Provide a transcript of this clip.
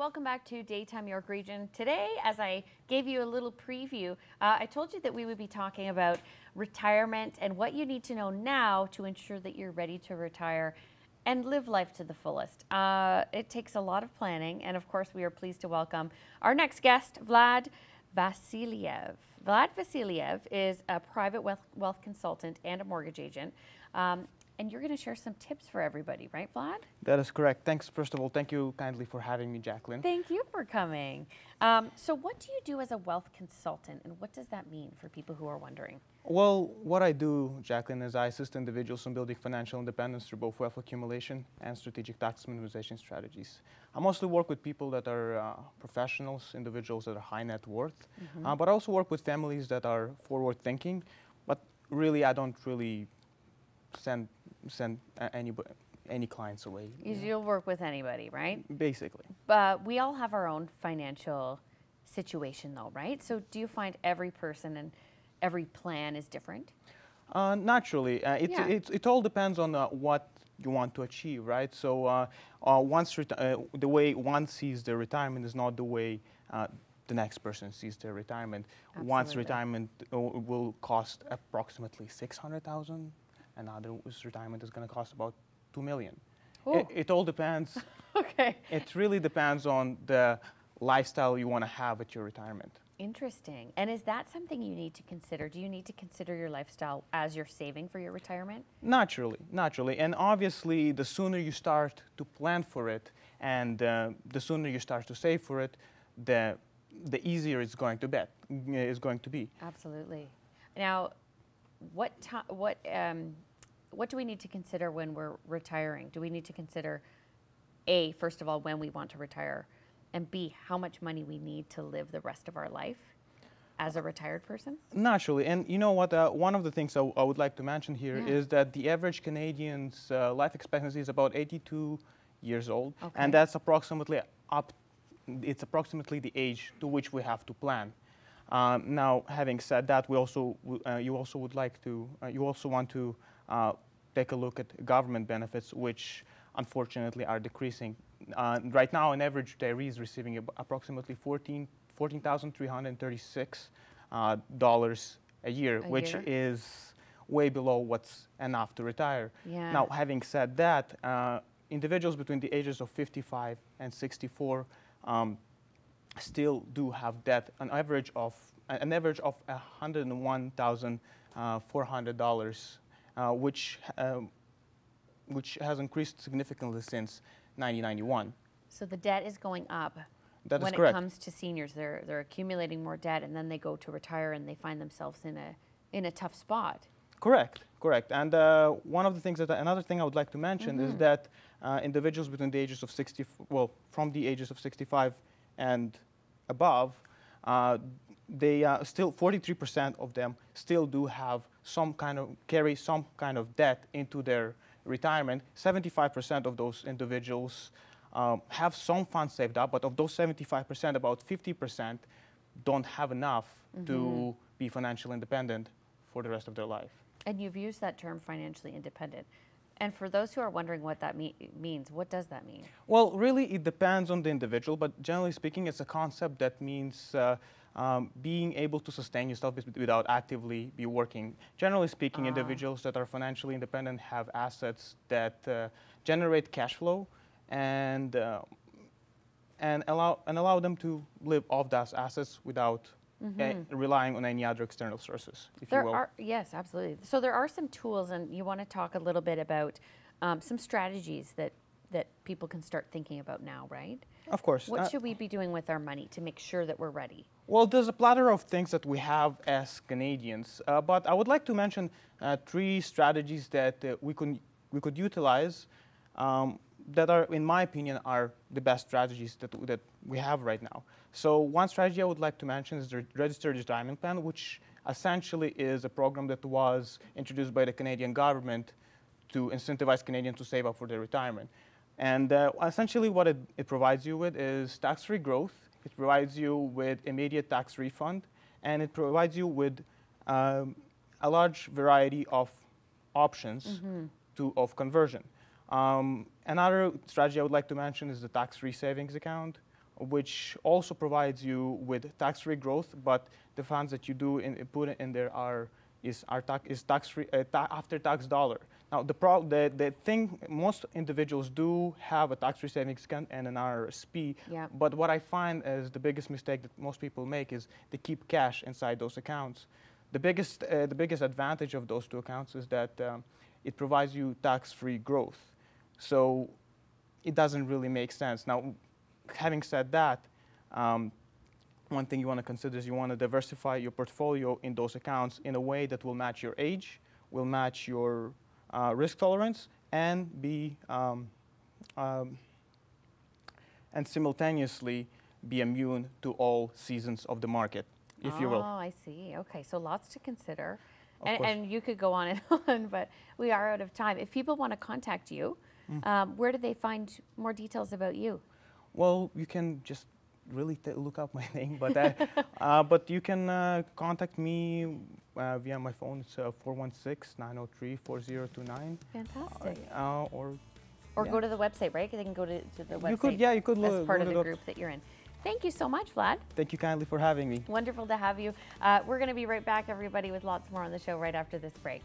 welcome back to Daytime York Region. Today, as I gave you a little preview, uh, I told you that we would be talking about retirement and what you need to know now to ensure that you're ready to retire and live life to the fullest. Uh, it takes a lot of planning, and of course, we are pleased to welcome our next guest, Vlad Vasiliev. Vlad Vasiliev is a private wealth, wealth consultant and a mortgage agent. Um, and you're going to share some tips for everybody, right, Vlad? That is correct. Thanks, first of all, thank you kindly for having me, Jacqueline. Thank you for coming. Um, so what do you do as a wealth consultant, and what does that mean for people who are wondering? Well, what I do, Jacqueline, is I assist individuals in building financial independence through both wealth accumulation and strategic tax minimization strategies. I mostly work with people that are uh, professionals, individuals that are high net worth, mm -hmm. uh, but I also work with families that are forward thinking, but really I don't really send send any any clients away. You will work with anybody, right? Basically. But we all have our own financial situation, though, right? So do you find every person and every plan is different? Uh, naturally, uh, it, yeah. it, it, all depends on uh, what you want to achieve, right? So uh, uh, once uh, the way one sees their retirement is not the way the next person sees their retirement. Absolutely. Once retirement will cost approximately six hundred thousand and others retirement is going to cost about two million. It, it, all depends. okay. It really depends on the lifestyle you want to have at your retirement. Interesting. And is that something you need to consider? Do you need to consider your lifestyle as you're saving for your retirement? Naturally, naturally. And obviously, the sooner you start to plan for it and uh, the sooner you start to save for it, the the easier it's going to bet is going to be. Absolutely. Now, what time? What um, what do we need to consider when we're retiring? Do we need to consider A, first of all, when we want to retire, and B, how much money we need to live the rest of our life? as a retired person? Naturally. And you know what? Uh, one of the things I, would like to mention here yeah. is that the average Canadian's uh, life expectancy is about 82 years old. Okay. And that's approximately up, it's approximately the age to which we have to plan. Um, now, having said that, we also, uh, you also would like to, uh, you also want to uh, take a look at government benefits, which unfortunately are decreasing. Uh, right now, an average retiree is receiving approximately $14,336 uh, a year, a which year. is way below what's enough to retire. Yeah. Now, having said that, uh, individuals between the ages of 55 and 64 um, still do have debt, an average of an average of $101,400 uh, which, um, which has increased significantly since 1991. So the debt is going up. That when it comes to seniors, they're they're accumulating more debt, and then they go to retire, and they find themselves in a in a tough spot. Correct, correct. And uh, one of the things that another thing I would like to mention mm -hmm. is mm-hmm. that uh, individuals between the ages of 60, well, from the ages of 65 and above, uh, they uh, still 43% of them still do have some kind of carry some kind of debt into their retirement. 75% of those individuals um, have some funds saved up, but of those 75%, about 50% don't have enough mm -hmm. to mm-hmm. be financially independent for the rest of their life. And you've used that term financially independent. And for those who are wondering what that me means, what does that mean? Well, really, it depends on the individual, but generally speaking, it's a concept that means uh, um, being able to sustain yourself without actively be working. Generally speaking, ah. individuals that are financially independent have assets that uh, generate cash flow and uh, and allow and allow them to live off those assets without Mm -hmm. relying on any other external sources, if there you will. Are, yes, absolutely. So there are some tools, and you want to talk a little bit about um, some strategies that that people can start thinking about now, right? Of course. What uh, should we be doing with our money to make sure that we're ready? Well, there's a platter of things that we have as Canadians, uh, but I would like to mention uh, three strategies that uh, we could we could utilize um, that are, in my opinion, are the best strategies that that we have right now. So one strategy I would like to mention is the Registered Retirement Plan, which essentially is a program that was introduced by the Canadian government to incentivize Canadians to save up for their retirement. And uh, essentially what it, it provides you with is tax-free growth, it provides you with immediate tax refund, and it provides you with um, a large variety of options mm -hmm. to, of conversion. Um, another strategy I would like to mention is the tax-free savings account, which also provides you with tax-free growth, but the funds that you do in, put in there are is our tax is tax free, uh, ta after tax dollar. Now the, pro the the thing most individuals do have a tax free savings account and an RSP. Yeah. But what I find is the biggest mistake that most people make is they keep cash inside those accounts. The biggest uh, the biggest advantage of those two accounts is that um, it provides you tax free growth. So it doesn't really make sense. Now, having said that. Um, one thing you want to consider is you want to diversify your portfolio in those accounts in a way that will match your age, will match your uh, risk tolerance, and be um, um, and simultaneously be immune to all seasons of the market, if oh, you will. Oh, I see. Okay, so lots to consider. And, and, you could go on and on, but we are out of time. If people want to contact you, mm. um, where do they find more details about you? Well, you can just really look up my name, but I, uh, but you can uh, contact me uh, via my phone. It's 416-903-4029. Fantastic. or or yeah. go to the website, right? They can go to, to the website. You could, yeah, you could as part of the group that you're in. Thank you so much, Vlad. Thank you kindly for having me. Wonderful to have you. Uh, we're going to be right back, everybody, with lots more on the show right after this break.